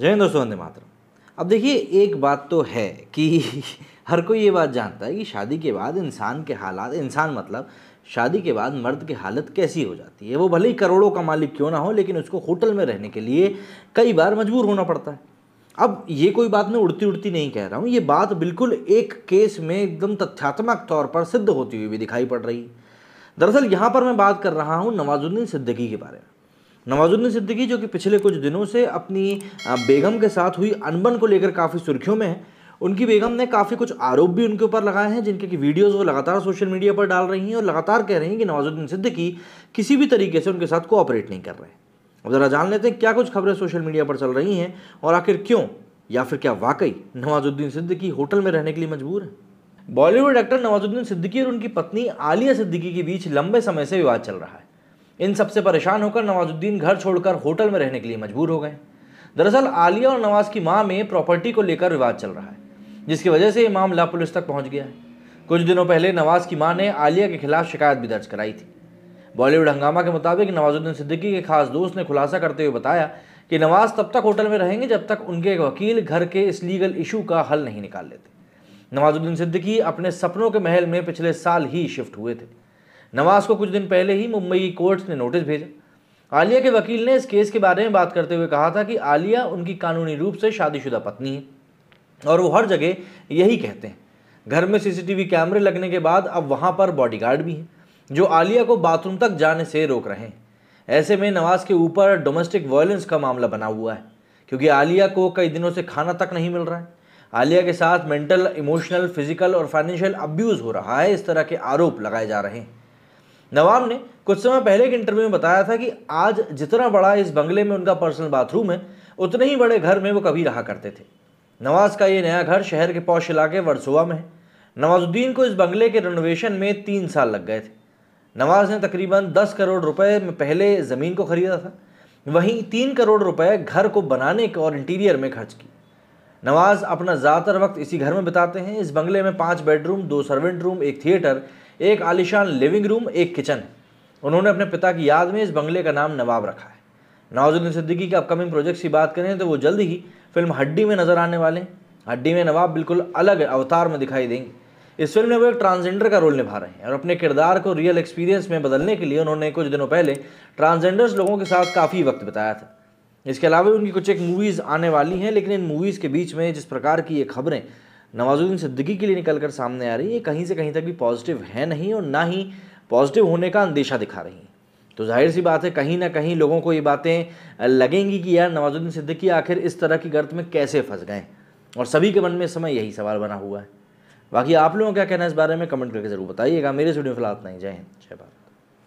जय हिंद दोस्तों वंदे मातरम अब देखिए एक बात तो है कि हर कोई ये बात जानता है कि शादी के बाद इंसान के हालात इंसान मतलब शादी के बाद मर्द की हालत कैसी हो जाती है वो भले ही करोड़ों का मालिक क्यों ना हो लेकिन उसको होटल में रहने के लिए कई बार मजबूर होना पड़ता है अब ये कोई बात मैं उड़ती उड़ती नहीं कह रहा हूँ ये बात बिल्कुल एक केस में एकदम तथ्यात्मक तौर पर सिद्ध होती हुई भी दिखाई पड़ रही है दरअसल यहाँ पर मैं बात कर रहा हूँ नवाजुद्दीन सिद्दीकी के बारे में नवाजुद्दीन सिद्दीकी जो कि पिछले कुछ दिनों से अपनी बेगम के साथ हुई अनबन को लेकर काफ़ी सुर्खियों में है उनकी बेगम ने काफ़ी कुछ आरोप भी उनके ऊपर लगाए हैं जिनके की वीडियोस वो लगातार सोशल मीडिया पर डाल रही हैं और लगातार कह रही हैं कि नवाजुद्दीन सिद्दीकी किसी भी तरीके से उनके साथ कोऑपरेट नहीं कर रहे हैं अब ज़रा जान लेते हैं क्या कुछ खबरें सोशल मीडिया पर चल रही हैं और आखिर क्यों या फिर क्या वाकई नवाजुद्दीन सिद्दीकी होटल में रहने के लिए मजबूर है बॉलीवुड एक्टर नवाजुद्दीन सिद्दीकी और उनकी पत्नी आलिया सिद्दीकी के बीच लंबे समय से विवाद चल रहा है इन सबसे परेशान होकर नवाजुद्दीन घर छोड़कर होटल में रहने के लिए मजबूर हो गए दरअसल आलिया और नवाज की माँ में प्रॉपर्टी को लेकर विवाद चल रहा है जिसकी वजह से ये मामला पुलिस तक पहुँच गया है कुछ दिनों पहले नवाज की माँ ने आलिया के खिलाफ शिकायत भी दर्ज कराई थी बॉलीवुड हंगामा के मुताबिक नवाजुद्दीन सिद्दीकी के खास दोस्त ने खुलासा करते हुए बताया कि नवाज तब तक होटल में रहेंगे जब तक उनके एक वकील घर के इस लीगल इशू का हल नहीं निकाल लेते नवाजुद्दीन सिद्दीकी अपने सपनों के महल में पिछले साल ही शिफ्ट हुए थे नवाज को कुछ दिन पहले ही मुंबई कोर्ट ने नोटिस भेजा आलिया के वकील ने इस केस के बारे में बात करते हुए कहा था कि आलिया उनकी कानूनी रूप से शादीशुदा पत्नी है और वो हर जगह यही कहते हैं घर में सीसीटीवी कैमरे लगने के बाद अब वहाँ पर बॉडीगार्ड भी हैं जो आलिया को बाथरूम तक जाने से रोक रहे हैं ऐसे में नवाज के ऊपर डोमेस्टिक वायलेंस का मामला बना हुआ है क्योंकि आलिया को कई दिनों से खाना तक नहीं मिल रहा है आलिया के साथ मेंटल इमोशनल फिजिकल और फाइनेंशियल अब्यूज़ हो रहा है इस तरह के आरोप लगाए जा रहे हैं नवाब ने कुछ समय पहले एक इंटरव्यू में बताया था कि आज जितना बड़ा इस बंगले में उनका पर्सनल बाथरूम है उतने ही बड़े घर में वो कभी रहा करते थे नवाज का ये नया घर शहर के पौष इलाके वर्सोवा में है नवाजुद्दीन को इस बंगले के रेनोवेशन में तीन साल लग गए थे नवाज ने तकरीबन दस करोड़ रुपए में पहले ज़मीन को ख़रीदा था वहीं तीन करोड़ रुपए घर को बनाने के और इंटीरियर में खर्च की नवाज अपना ज़्यादातर वक्त इसी घर में बिताते हैं इस बंगले में पाँच बेडरूम दो सर्वेंट रूम एक थिएटर एक आलिशान लिविंग रूम एक किचन है उन्होंने अपने पिता की याद में इस बंगले का नाम नवाब रखा है नवाजुद्दीन सिद्दीकी के अपकमिंग प्रोजेक्ट्स की बात करें तो वो जल्द ही फिल्म हड्डी में नजर आने वाले हैं हड्डी में नवाब बिल्कुल अलग अवतार में दिखाई देंगे इस फिल्म में वो एक ट्रांसजेंडर का रोल निभा रहे हैं और अपने किरदार को रियल एक्सपीरियंस में बदलने के लिए उन्होंने कुछ दिनों पहले ट्रांसजेंडर्स लोगों के साथ काफ़ी वक्त बिताया था इसके अलावा उनकी कुछ एक मूवीज़ आने वाली हैं लेकिन इन मूवीज़ के बीच में जिस प्रकार की ये खबरें नवाजुद्दीन सिद्दीकी के लिए निकल कर सामने आ रही है कहीं से कहीं तक भी पॉजिटिव है नहीं और ना ही पॉजिटिव होने का अंदेशा दिखा रही हैं तो जाहिर सी बात है कहीं ना कहीं लोगों को ये बातें लगेंगी कि यार नवाजुद्दीन सिद्दीकी आखिर इस तरह की गर्त में कैसे फंस गए और सभी के मन में समय यही सवाल बना हुआ है बाकी आप लोगों का क्या कहना है इस बारे में कमेंट करके ज़रूर बताइएगा मेरे स्टूडियो फिलहाल नहीं जय हिंद जय भारत